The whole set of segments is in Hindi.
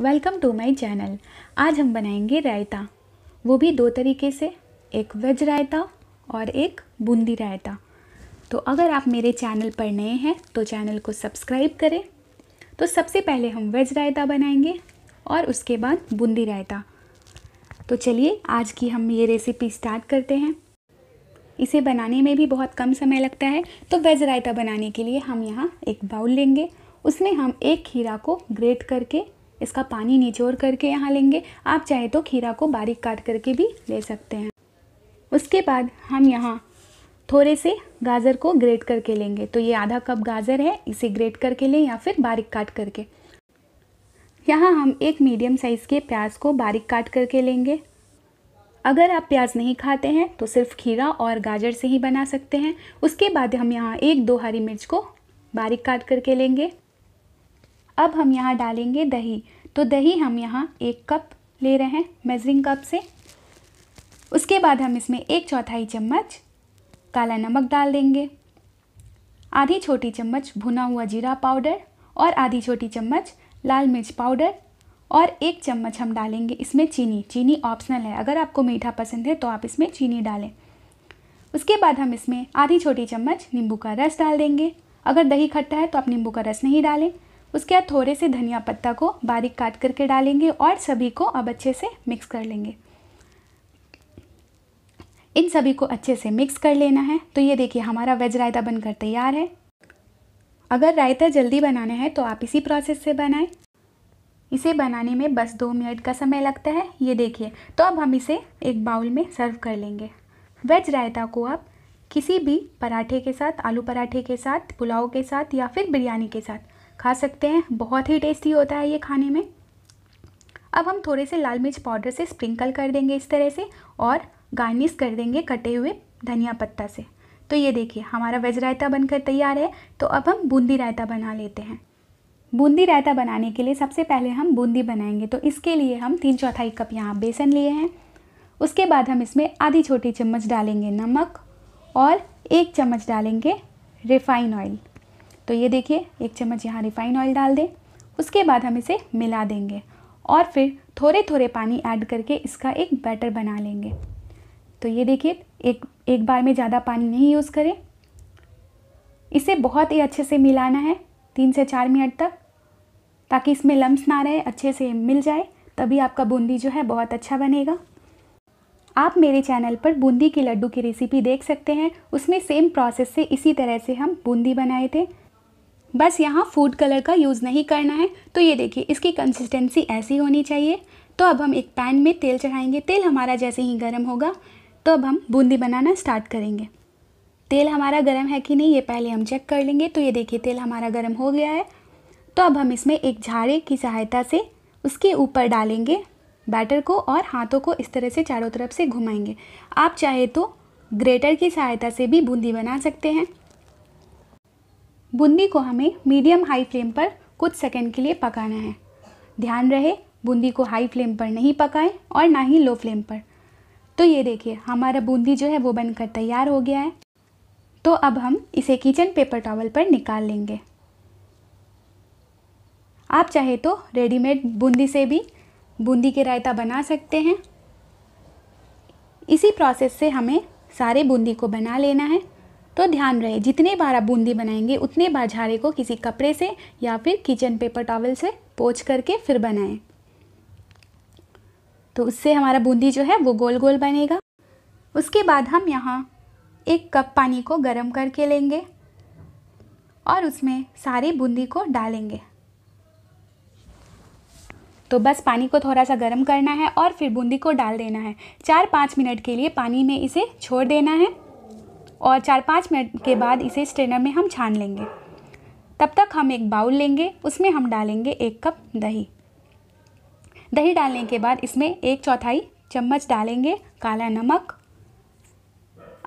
वेलकम टू माय चैनल आज हम बनाएंगे रायता वो भी दो तरीके से एक वेज रायता और एक बूंदी रायता तो अगर आप मेरे चैनल पर नए हैं तो चैनल को सब्सक्राइब करें तो सबसे पहले हम वेज रायता बनाएंगे और उसके बाद बूंदी रायता तो चलिए आज की हम ये रेसिपी स्टार्ट करते हैं इसे बनाने में भी बहुत कम समय लगता है तो वेज रायता बनाने के लिए हम यहाँ एक बाउल लेंगे उसमें हम एक खीरा को ग्रेट करके इसका पानी निचोड़ करके यहाँ लेंगे आप चाहे तो खीरा को बारीक काट करके भी ले सकते हैं उसके बाद हम यहाँ थोड़े से गाजर को ग्रेट करके लेंगे तो ये आधा कप गाजर है इसे ग्रेट करके लें या फिर बारीक काट करके यहाँ हम एक मीडियम साइज़ के प्याज को बारीक काट करके लेंगे अगर आप प्याज नहीं खाते हैं तो सिर्फ खीरा और गाजर से ही बना सकते हैं उसके बाद हम यहाँ एक दो हरी मिर्च को बारीक काट करके लेंगे अब हम यहाँ डालेंगे दही तो दही हम यहाँ एक कप ले रहे हैं मेजरिंग कप से उसके बाद हम इसमें एक चौथाई चम्मच काला नमक डाल देंगे आधी छोटी चम्मच भुना हुआ जीरा पाउडर और आधी छोटी चम्मच लाल मिर्च पाउडर और एक चम्मच हम डालेंगे इसमें चीनी चीनी ऑप्शनल है अगर आपको मीठा पसंद है तो आप इसमें चीनी डालें उसके बाद हम इसमें आधी छोटी चम्मच नींबू का रस डाल देंगे अगर दही खट्टा है तो आप नींबू का रस नहीं डालें उसके बाद थोड़े से धनिया पत्ता को बारीक काट करके डालेंगे और सभी को अब अच्छे से मिक्स कर लेंगे इन सभी को अच्छे से मिक्स कर लेना है तो ये देखिए हमारा वेज रायता बनकर तैयार है अगर रायता जल्दी बनाना है तो आप इसी प्रोसेस से बनाएं इसे बनाने में बस दो मिनट का समय लगता है ये देखिए तो अब हम इसे एक बाउल में सर्व कर लेंगे वेज रायता को आप किसी भी पराठे के साथ आलू पराठे के साथ पुलाव के साथ या फिर बिरयानी के साथ खा सकते हैं बहुत ही टेस्टी होता है ये खाने में अब हम थोड़े से लाल मिर्च पाउडर से स्प्रिंकल कर देंगे इस तरह से और गार्निश कर देंगे कटे हुए धनिया पत्ता से तो ये देखिए हमारा वेज रायता बनकर तैयार है तो अब हम बूंदी रायता बना लेते हैं बूंदी रायता बनाने के लिए सबसे पहले हम बूंदी बनाएंगे तो इसके लिए हम तीन चौथाई कप यहाँ बेसन लिए हैं उसके बाद हम इसमें आधी छोटी चम्मच डालेंगे नमक और एक चम्मच डालेंगे रिफाइन ऑयल तो ये देखिए एक चम्मच यहाँ रिफाइन ऑयल डाल दें उसके बाद हम इसे मिला देंगे और फिर थोड़े थोड़े पानी ऐड करके इसका एक बैटर बना लेंगे तो ये देखिए एक एक बार में ज़्यादा पानी नहीं यूज़ करें इसे बहुत ही अच्छे से मिलाना है तीन से चार मिनट तक ताकि इसमें लम्स ना रहे अच्छे से मिल जाए तभी आपका बूंदी जो है बहुत अच्छा बनेगा आप मेरे चैनल पर बूंदी के लड्डू की रेसिपी देख सकते हैं उसमें सेम प्रोसेस से इसी तरह से हम बूंदी बनाए थे बस यहाँ फूड कलर का यूज़ नहीं करना है तो ये देखिए इसकी कंसिस्टेंसी ऐसी होनी चाहिए तो अब हम एक पैन में तेल चढ़ाएंगे तेल हमारा जैसे ही गर्म होगा तो अब हम बूंदी बनाना स्टार्ट करेंगे तेल हमारा गर्म है कि नहीं ये पहले हम चेक कर लेंगे तो ये देखिए तेल हमारा गर्म हो गया है तो अब हम इसमें एक झाड़े की सहायता से उसके ऊपर डालेंगे बैटर को और हाथों को इस तरह से चारों तरफ से घुमाएंगे आप चाहे तो ग्रेटर की सहायता से भी बूंदी बना सकते हैं बूंदी को हमें मीडियम हाई फ्लेम पर कुछ सेकेंड के लिए पकाना है ध्यान रहे बूंदी को हाई फ्लेम पर नहीं पकाएं और ना ही लो फ्लेम पर तो ये देखिए हमारा बूंदी जो है वो बनकर तैयार हो गया है तो अब हम इसे किचन पेपर टॉवल पर निकाल लेंगे आप चाहे तो रेडीमेड बूंदी से भी बूंदी के रायता बना सकते हैं इसी प्रोसेस से हमें सारे बूंदी को बना लेना है तो ध्यान रहे जितने बार आप बूंदी बनाएंगे उतने बार झारे को किसी कपड़े से या फिर किचन पेपर टॉवल से पोछ करके फिर बनाएं तो उससे हमारा बूंदी जो है वो गोल गोल बनेगा उसके बाद हम यहाँ एक कप पानी को गर्म करके लेंगे और उसमें सारी बूंदी को डालेंगे तो बस पानी को थोड़ा सा गर्म करना है और फिर बूंदी को डाल देना है चार पाँच मिनट के लिए पानी में इसे छोड़ देना है और चार पाँच मिनट के बाद इसे स्ट्रेनर में हम छान लेंगे तब तक हम एक बाउल लेंगे उसमें हम डालेंगे एक कप दही दही डालने के बाद इसमें एक चौथाई चम्मच डालेंगे काला नमक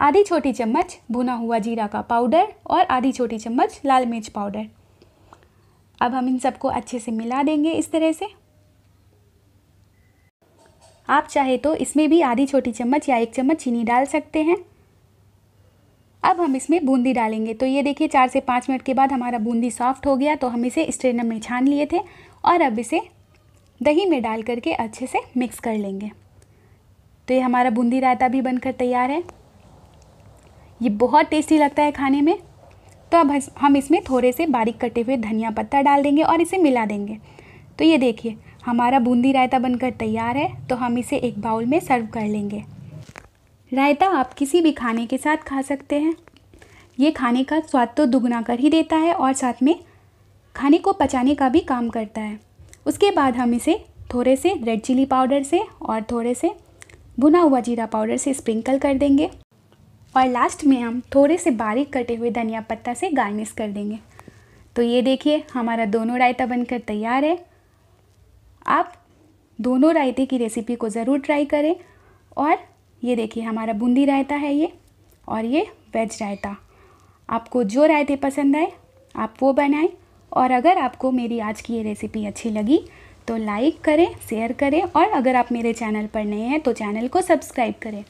आधी छोटी चम्मच भुना हुआ जीरा का पाउडर और आधी छोटी चम्मच लाल मिर्च पाउडर अब हम इन सबको अच्छे से मिला देंगे इस तरह से आप चाहे तो इसमें भी आधी छोटी चम्मच या एक चम्मच चीनी डाल सकते हैं अब हम इसमें बूंदी डालेंगे तो ये देखिए चार से पाँच मिनट के बाद हमारा बूंदी सॉफ्ट हो गया तो हम इसे स्ट्रेनर में छान लिए थे और अब इसे दही में डाल करके अच्छे से मिक्स कर लेंगे तो ये हमारा बूंदी रायता भी बनकर तैयार है ये बहुत टेस्टी लगता है खाने में तो अब हम इसमें थोड़े से बारीक कटे हुए धनिया पत्ता डाल देंगे और इसे मिला देंगे तो ये देखिए हमारा बूंदी रायता बनकर तैयार है तो हम इसे एक बाउल में सर्व कर लेंगे रायता आप किसी भी खाने के साथ खा सकते हैं ये खाने का स्वाद तो दुगना कर ही देता है और साथ में खाने को पचाने का भी काम करता है उसके बाद हम इसे थोड़े से रेड चिली पाउडर से और थोड़े से भुना हुआ जीरा पाउडर से स्प्रिंकल कर देंगे और लास्ट में हम थोड़े से बारीक कटे हुए धनिया पत्ता से गार्निश कर देंगे तो ये देखिए हमारा दोनों रायता बनकर तैयार है आप दोनों रायते की रेसिपी को ज़रूर ट्राई करें और ये देखिए हमारा बूंदी रायता है ये और ये वेज रायता आपको जो रायते पसंद आए आप वो बनाएं और अगर आपको मेरी आज की ये रेसिपी अच्छी लगी तो लाइक करें शेयर करें और अगर आप मेरे चैनल पर नए हैं तो चैनल को सब्सक्राइब करें